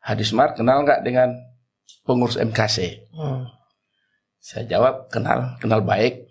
Hadi Smart kenal nggak dengan pengurus MKC? Hmm. Saya jawab kenal, kenal baik.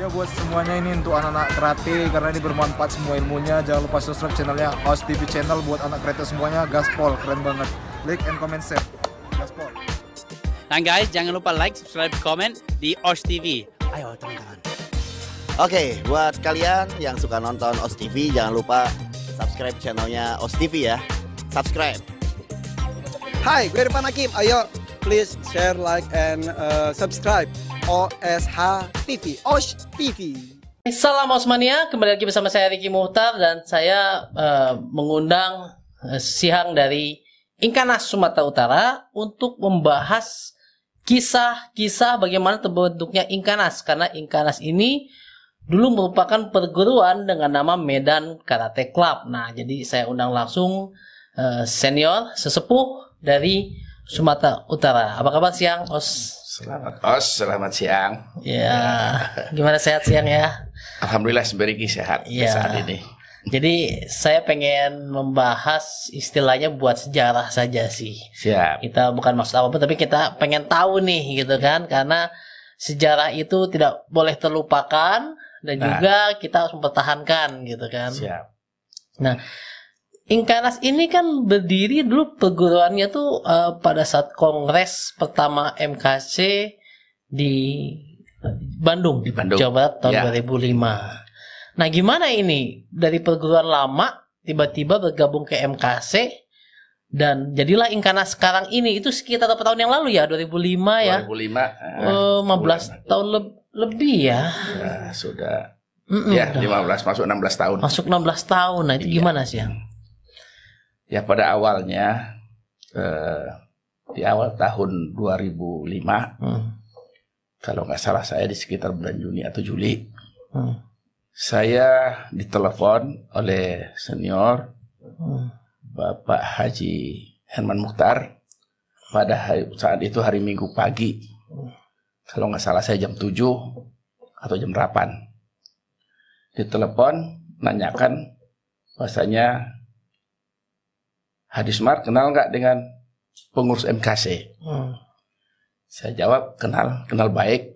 Ya buat semuanya ini untuk anak-anak karate karena ini bermanfaat semua ilmunya. Jangan lupa subscribe channelnya Aus TV Channel buat anak kreatif semuanya. Gaspol keren banget. Like and comment share. Gaspol. Dan guys jangan lupa like, subscribe, comment di Aus TV. Ayo teman-teman. Oke, buat kalian yang suka nonton Os TV jangan lupa subscribe channelnya Os TV ya. Subscribe. Hai, gue Irfan Hakim. Ayo please share, like, and uh, subscribe. OSH TV, OSH TV. Salam Osmania, kembali lagi bersama saya Riki Muhtar dan saya uh, mengundang uh, eh, Sihang dari Inkanas Sumatera Utara untuk membahas kisah-kisah bagaimana terbentuknya Inkanas karena Inkanas ini dulu merupakan perguruan dengan nama Medan Karate Club. Nah, jadi saya undang langsung uh, senior sesepuh dari Sumatera Utara. Apa kabar siang, Os? Selamat Os, oh, selamat siang. Ya, gimana sehat siang ya? Alhamdulillah sebenarnya sehat ya. saat ini. Jadi saya pengen membahas istilahnya buat sejarah saja sih. Siap. Kita bukan maksud apa-apa tapi kita pengen tahu nih gitu kan karena sejarah itu tidak boleh terlupakan dan nah. juga kita harus mempertahankan gitu kan. Siap. Nah, Ingkaras ini kan berdiri dulu perguruannya tuh uh, pada saat kongres pertama MKC di Bandung, di Bandung. Jawa Barat tahun ya. 2005. Nah, gimana ini dari perguruan lama tiba-tiba bergabung ke MKC dan jadilah Inkana sekarang ini itu sekitar berapa tahun yang lalu ya 2005 ya 2005 eh, 15 bulan. tahun le lebih ya ya sudah mm -mm, ya 15 masuk 16 tahun masuk 16 tahun nah itu iya. gimana sih ya Ya pada awalnya eh, di awal tahun 2005 hmm. kalau nggak salah saya di sekitar bulan Juni atau Juli hmm. saya ditelepon oleh senior hmm. Bapak Haji Herman Mukhtar pada hari, saat itu hari Minggu pagi hmm. kalau nggak salah saya jam 7 atau jam 8 ditelepon nanyakan bahasanya Hadis Mar kenal nggak dengan pengurus MKC? Hmm. Saya jawab kenal, kenal baik.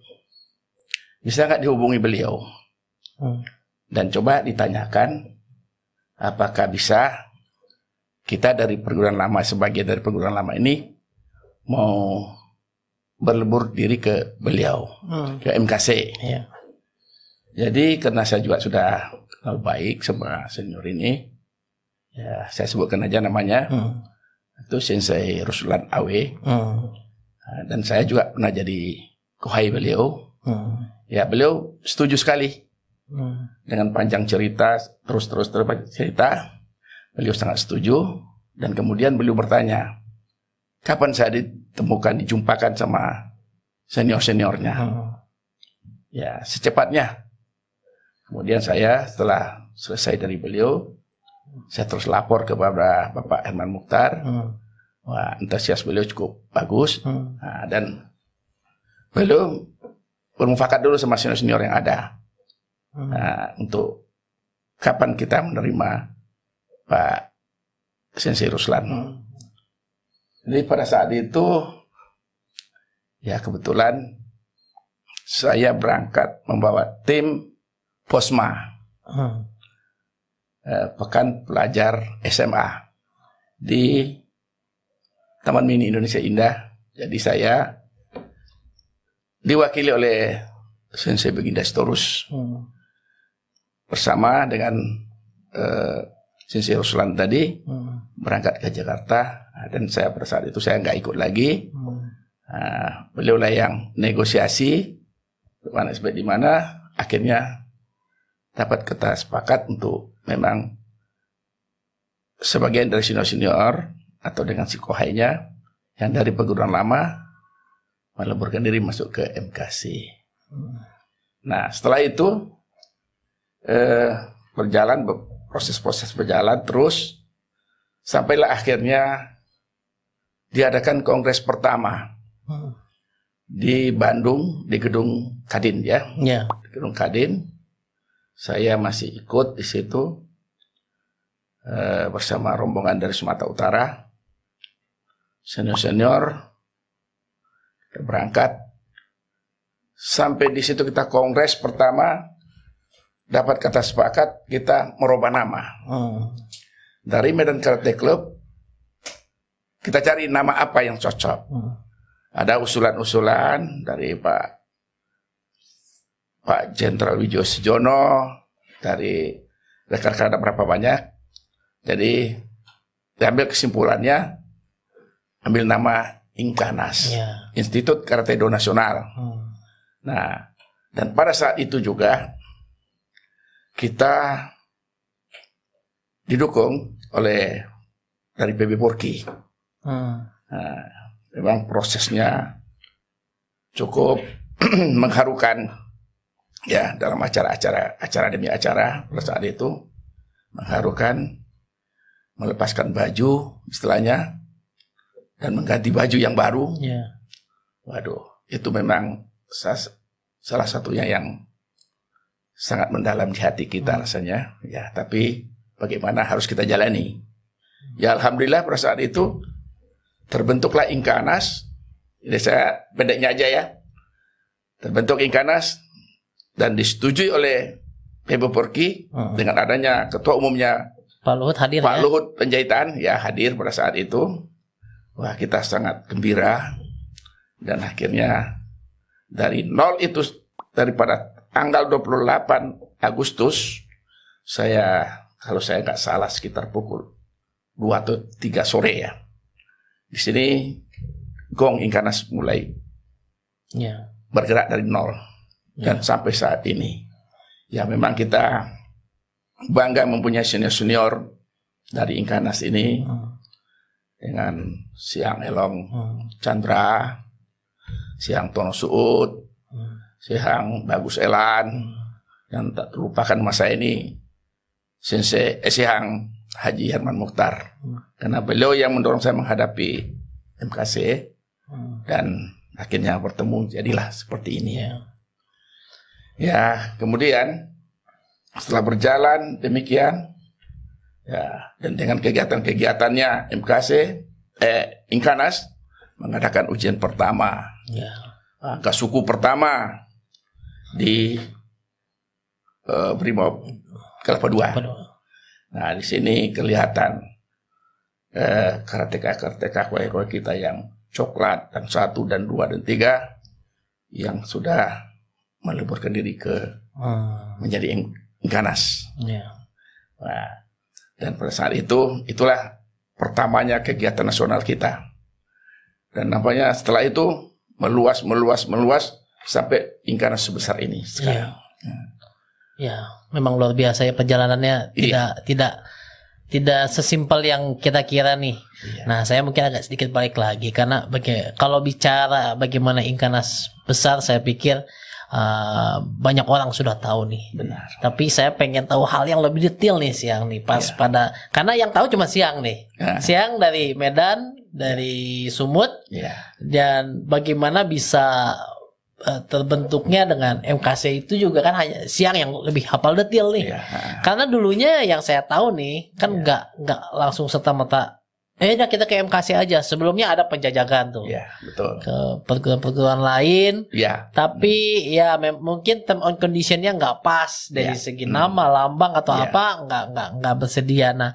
Bisa nggak dihubungi beliau? Hmm. Dan coba ditanyakan apakah bisa kita dari perguruan lama sebagai dari perguruan lama ini mau berlebur diri ke beliau hmm. ke MKC. Yeah. Jadi karena saya juga sudah kenal baik sama senior ini, ya saya sebutkan aja namanya hmm. itu Sensei Ruslan Awe hmm. Nah, dan saya juga pernah jadi kohai beliau hmm. ya beliau setuju sekali hmm. dengan panjang cerita terus terus terus cerita beliau sangat setuju dan kemudian beliau bertanya kapan saya ditemukan dijumpakan sama senior seniornya hmm. ya secepatnya kemudian saya setelah selesai dari beliau saya terus lapor kepada Bapak Herman Mukhtar. Hmm. Wah, antusias beliau cukup bagus. Hmm. Nah, dan beliau bermufakat dulu sama senior-senior yang ada. Hmm. Nah, untuk kapan kita menerima Pak Sensei Ruslan. Hmm. Jadi pada saat itu, ya kebetulan saya berangkat membawa tim POSMA. Hmm eh, Pekan Pelajar SMA di Taman Mini Indonesia Indah. Jadi saya diwakili oleh Sensei Beginda Storus hmm. bersama dengan eh, Sensei Ruslan tadi hmm. berangkat ke Jakarta nah, dan saya pada saat itu saya nggak ikut lagi. Hmm. Nah, beliau lah yang negosiasi mana sebaik di mana akhirnya dapat kita sepakat untuk memang sebagian dari senior-senior atau dengan si kohainya yang dari perguruan lama meleburkan diri masuk ke MKC. Nah setelah itu eh, berjalan proses-proses berjalan terus sampailah akhirnya diadakan kongres pertama hmm. di Bandung di gedung Kadin ya, Ya, gedung Kadin saya masih ikut di situ eh, bersama rombongan dari Sumatera Utara, senior-senior, kita berangkat. Sampai di situ kita kongres pertama, dapat kata sepakat, kita merubah nama. Hmm. Dari Medan Karate Club, kita cari nama apa yang cocok. Hmm. Ada usulan-usulan dari Pak Pak Jenderal Wijo Sejono dari rekan-rekan berapa banyak. Jadi diambil kesimpulannya ambil nama Inkanas ya. Institut Karate Do Nasional. Hmm. Nah dan pada saat itu juga kita didukung oleh dari PB Porki. Hmm. Nah, memang prosesnya cukup mengharukan ya dalam acara-acara acara demi acara pada saat itu mengharukan melepaskan baju istilahnya dan mengganti baju yang baru ya. waduh itu memang salah satunya yang sangat mendalam di hati kita hmm. rasanya ya tapi bagaimana harus kita jalani ya alhamdulillah pada saat itu terbentuklah ingkanas ini saya pendeknya aja ya terbentuk ingkanas dan disetujui oleh Ibu Porki hmm. dengan adanya ketua umumnya Pak Luhut hadir Pak ya? Luhut Penjahitan ya hadir pada saat itu. Wah, kita sangat gembira dan akhirnya dari nol itu daripada tanggal 28 Agustus saya kalau saya nggak salah sekitar pukul 2 atau 3 sore ya. Di sini gong inkarnas mulai ya. bergerak dari nol dan hmm. sampai saat ini ya memang kita bangga mempunyai senior-senior dari Inkanas ini hmm. dengan Siang Elong hmm. Chandra, Siang Tono Suud, hmm. Siang Bagus Elan, hmm. yang tak terlupakan masa ini Sensei eh, Siang Haji Herman Mukhtar. Hmm. Karena beliau yang mendorong saya menghadapi MKC hmm. dan akhirnya bertemu jadilah seperti ini. Yeah. Ya. Ya, kemudian setelah berjalan demikian, ya, dan dengan kegiatan-kegiatannya MKC, eh, Inkanas mengadakan ujian pertama, ya. angka suku pertama di eh, Brimob Kelapa Dua. Nah, di sini kelihatan eh, karateka-karateka kue-kue kita yang coklat dan satu dan dua dan tiga yang sudah meleburkan diri ke hmm. menjadi ganas. Yeah. Nah, dan pada saat itu itulah pertamanya kegiatan nasional kita. Dan nampaknya setelah itu meluas, meluas, meluas sampai ingkaran sebesar ini sekarang. Ya. ya. memang luar biasa ya perjalanannya iya. tidak tidak tidak sesimpel yang kita kira nih. Ya. Nah, saya mungkin agak sedikit balik lagi karena baga- kalau bicara bagaimana ingkaran besar, saya pikir uh, banyak orang sudah tahu nih. Benar. Tapi saya pengen tahu hal yang lebih detail nih siang nih pas yeah. pada karena yang tahu cuma siang nih. Yeah. Siang dari Medan, dari Sumut. Yeah. Dan bagaimana bisa eh, terbentuknya dengan MKC itu juga kan hanya siang yang lebih hafal detail nih. Yeah. Karena dulunya yang saya tahu nih kan iya. nggak yeah. nggak langsung serta merta Eh udah kita ke MKC aja. Sebelumnya ada penjajakan tuh. Iya, betul. Ke perguruan-perguruan lain. Iya. Tapi ya mungkin term on conditionnya nggak pas dari ya. segi hmm. nama, lambang atau ya. apa nggak nggak nggak bersedia. Nah,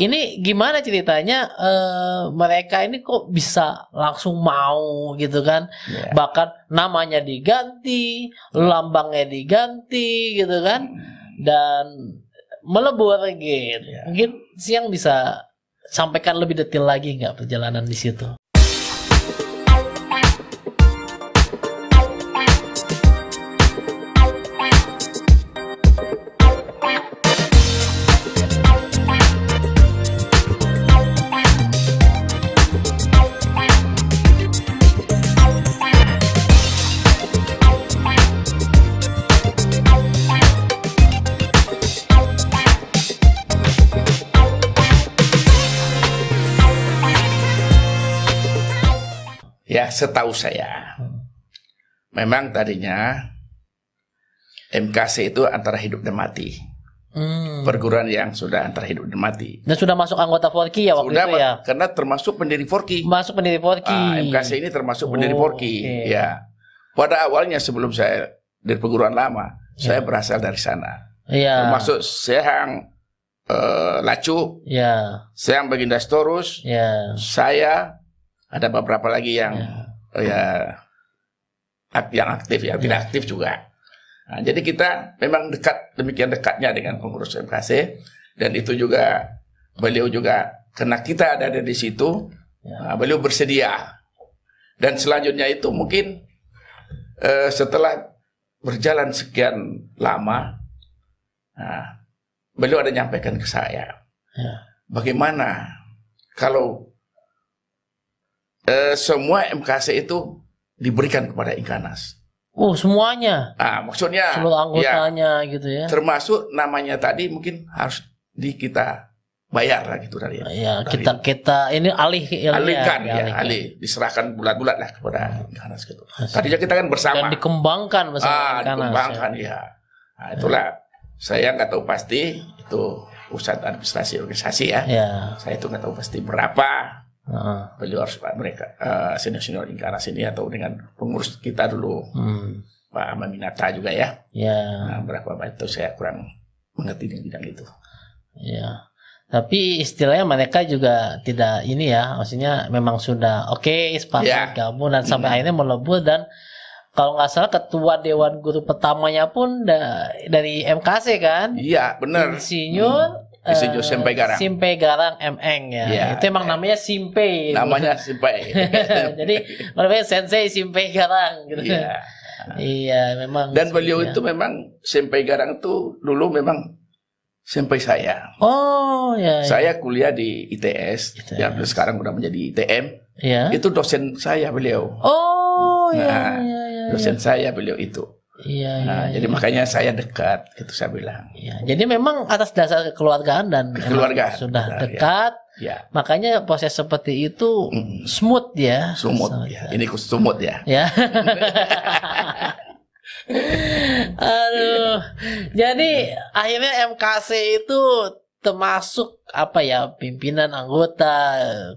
ini gimana ceritanya uh, mereka ini kok bisa langsung mau gitu kan yeah. bahkan namanya diganti lambangnya diganti gitu kan hmm. dan melebur gitu yeah. mungkin siang bisa sampaikan lebih detail lagi nggak perjalanan di situ? Ya, setahu saya. Memang tadinya MKC itu antara hidup dan mati. Hmm. Perguruan yang sudah antara hidup dan mati. Dan sudah masuk anggota Forky ya waktu sudah, itu ya. Karena termasuk pendiri Forky. Masuk pendiri Forky. Ah, MKC ini termasuk oh, pendiri Forky Okay. Ya. Pada awalnya sebelum saya dari perguruan lama, ya. saya berasal dari sana. ya. Termasuk Sehang uh, Lacu, iya. Sehang Baginda Storus, ya. saya ada beberapa lagi yang ya, oh ya yang aktif, yang ya. tidak aktif juga. Nah, jadi kita memang dekat demikian dekatnya dengan pengurus MKC dan itu juga beliau juga karena kita ada, di situ, ya. Nah, beliau bersedia. Dan selanjutnya itu mungkin eh, setelah berjalan sekian lama, nah, beliau ada nyampaikan ke saya, ya. bagaimana kalau eh, semua MKC itu diberikan kepada Inkanas. Oh, semuanya. Ah, maksudnya seluruh iya. anggotanya ya, gitu ya. Termasuk namanya tadi mungkin harus di kita bayar lah gitu dari. Ya. Ah, iya ya, dari, kita kita ini alih alihkan ya, ya, ya alih, diserahkan bulat-bulat lah kepada hmm. Inkanas gitu. Hasil. Tadinya kita kan bersama. Dan dikembangkan bersama ah, Inkanas. Ya. dikembangkan ya. ya. Nah, itulah ya. saya nggak tahu pasti itu pusat administrasi organisasi ya. ya. Saya itu nggak tahu pasti berapa Uh. Beliau harus pak mereka uh, eh, senior senior ingkara sini atau dengan pengurus kita dulu hmm. Pak Aminata juga ya. Ya. Yeah. Nah, berapa banyak itu saya kurang mengerti di bidang itu. Ya. Yeah. Tapi istilahnya mereka juga tidak ini ya, maksudnya memang sudah oke okay, sepakat yeah. gabung dan sampai yeah. akhirnya melebur dan kalau nggak salah ketua dewan guru pertamanya pun da dari MKC kan? Iya, benar. Insinyur hmm Isinya uh, eh, Simpe Garang. Simpe Garang Meng ya. ya itu emang namanya Simpe. Namanya Simpe. Jadi namanya Sensei Simpe Garang gitu. Iya. iya, memang. Dan beliau iya. itu memang Simpe Garang tuh dulu memang Simpe saya. Oh, ya. Saya kuliah di ITS, ITS. ya sekarang udah menjadi ITM. Iya. Itu dosen saya beliau. Oh, nah, iya, iya, iya. iya. Dosen saya beliau itu. Iya, nah, iya. Jadi iya. makanya saya dekat, itu saya bilang. Iya. Jadi memang atas dasar kekeluargaan dan keluarga sudah benar, ya. dekat. Ya. Makanya proses seperti itu smooth ya. smooth. Ya. Ini smooth ya. Ya. Aduh. Jadi akhirnya MKC itu termasuk apa ya pimpinan anggota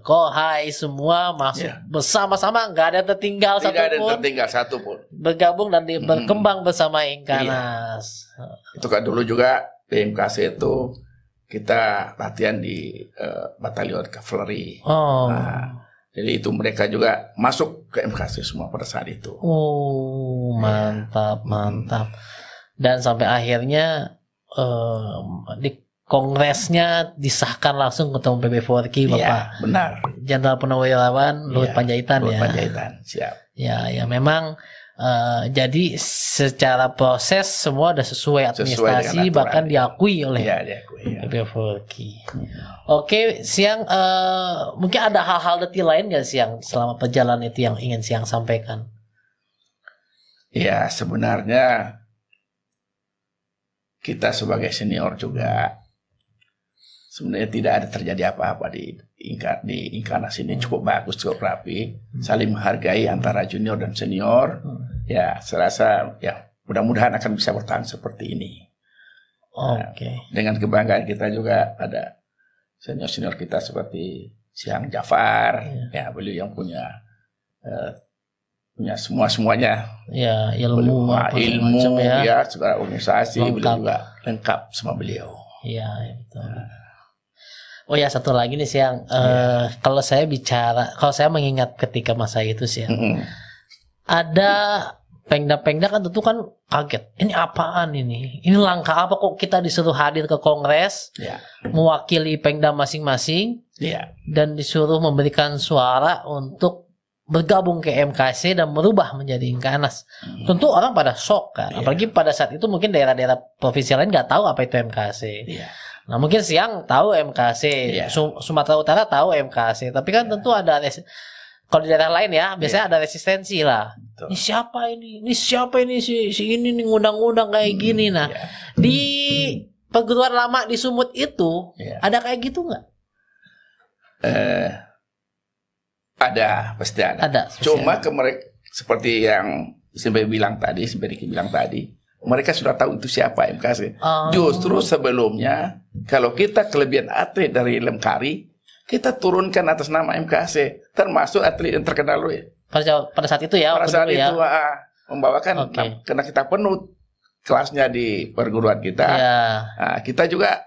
kohai semua masuk yeah. bersama-sama nggak ada tertinggal satu tidak ada tertinggal satu pun bergabung dan hmm. berkembang bersama Inkanas yeah. itu kan dulu juga BMKC itu kita latihan di uh, batalion cavalry oh. nah, jadi itu mereka juga masuk ke MKC semua pada saat itu oh iya. mantap yeah. mantap dan sampai akhirnya uh, di kongresnya disahkan langsung ketemu PB4K iya, Bapak. Ya, benar. Jenderal Purnawirawan Luhut ya, Panjaitan Luhut ya. Panjaitan, siap. Ya, ya memang uh, jadi secara proses semua sudah sesuai administrasi sesuai bahkan iya. diakui oleh ya, diakui, ya. pb Oke, siang uh, mungkin ada hal-hal detail lain nggak siang selama perjalanan itu yang ingin siang sampaikan? Ya, sebenarnya kita sebagai senior juga sebenarnya tidak ada terjadi apa-apa di ingkar di inkarnasi ini cukup bagus cukup rapi hmm. saling menghargai antara junior dan senior hmm. ya serasa ya mudah-mudahan akan bisa bertahan seperti ini oke okay. Ya, dengan kebanggaan kita juga ada senior senior kita seperti Siang Jafar yeah. ya beliau yang punya eh, punya semua semuanya ya ilmu beliau, apa ilmu macam ya, ya segala organisasi lengkap. beliau juga lengkap sama beliau Iya, ya, betul. Nah. Oh ya satu lagi nih siang. Yeah. Iya. kalau saya bicara, kalau saya mengingat ketika masa itu siang, mm -hmm. ada pengda-pengda kan tentu kan kaget. Ini apaan ini? Ini langkah apa kok kita disuruh hadir ke kongres, yeah. mewakili pengda masing-masing, yeah. dan disuruh memberikan suara untuk bergabung ke MKC dan merubah menjadi Ingkanas. Hmm. Tentu orang pada shock kan, yeah. apalagi pada saat itu mungkin daerah-daerah provinsi lain nggak tahu apa itu MKC. Yeah. Nah mungkin siang tahu MKC, yeah. Sumatera Utara tahu MKC, tapi kan yeah. tentu ada kalau di daerah lain ya biasanya yeah. ada resistensi lah. Ini siapa ini? Ini siapa ini si si ini nih ngundang-ngundang kayak hmm, gini. Nah yeah. di perguruan lama di Sumut itu yeah. ada kayak gitu nggak? Eh, ada pasti ada. Ada. Cuma ada. ke mereka seperti yang sampai bilang tadi, sampai bilang tadi, mereka sudah tahu itu siapa MKC. Um. Ah. Justru sebelumnya kalau kita kelebihan atlet dari Lemkari, kita turunkan atas nama MKC, termasuk atlet yang terkenal loh. ya. Pada, pada saat itu ya? Pada saat itu, ya. Ah, membawakan, okay. karena kita penuh kelasnya di perguruan kita. Ya. Nah, kita juga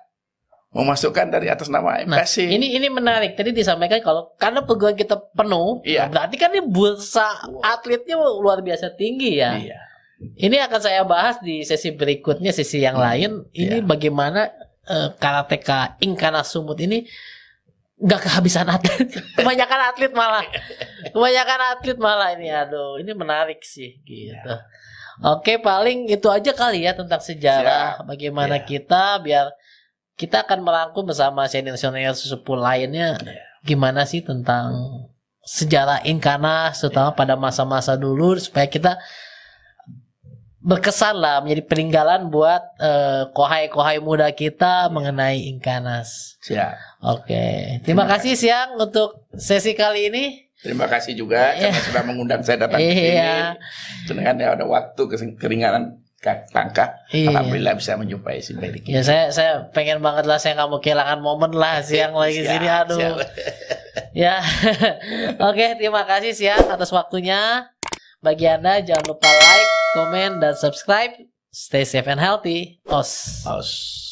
memasukkan dari atas nama MKC. Nah, ini ini menarik. Tadi disampaikan kalau karena perguruan kita penuh, iya. berarti kan ini bursa atletnya luar biasa tinggi ya. Iya. Ini akan saya bahas di sesi berikutnya, sesi yang hmm. lain. Ini yeah. bagaimana uh, karateka Ingkana Sumut ini nggak kehabisan atlet kebanyakan atlet malah kebanyakan atlet malah ini aduh ini menarik sih gitu Yeah. oke paling itu aja kali ya tentang sejarah yeah. bagaimana yeah. kita biar kita akan merangkum bersama senior senior sesepuh lainnya yeah. gimana sih tentang sejarah Inkana terutama yeah. pada masa-masa dulu supaya kita berkesan lah menjadi peninggalan buat kohai eh, kohai-kohai muda kita mengenai Inkanas. Siap. Oke. Terima, Terima kasih, siang untuk sesi kali ini. Terima kasih juga ya. karena sudah mengundang saya datang ya. ke iya. sini. Senang ya ada waktu keringanan tangkah. Iya. Alhamdulillah bisa menjumpai si Baik. Ya saya saya pengen banget lah saya nggak mau kehilangan momen lah siang lagi siap, sini aduh. Siap. ya. Oke, terima kasih siang atas waktunya. Bagi Anda jangan lupa like, komen, dan subscribe. Stay safe and healthy. Os. Os.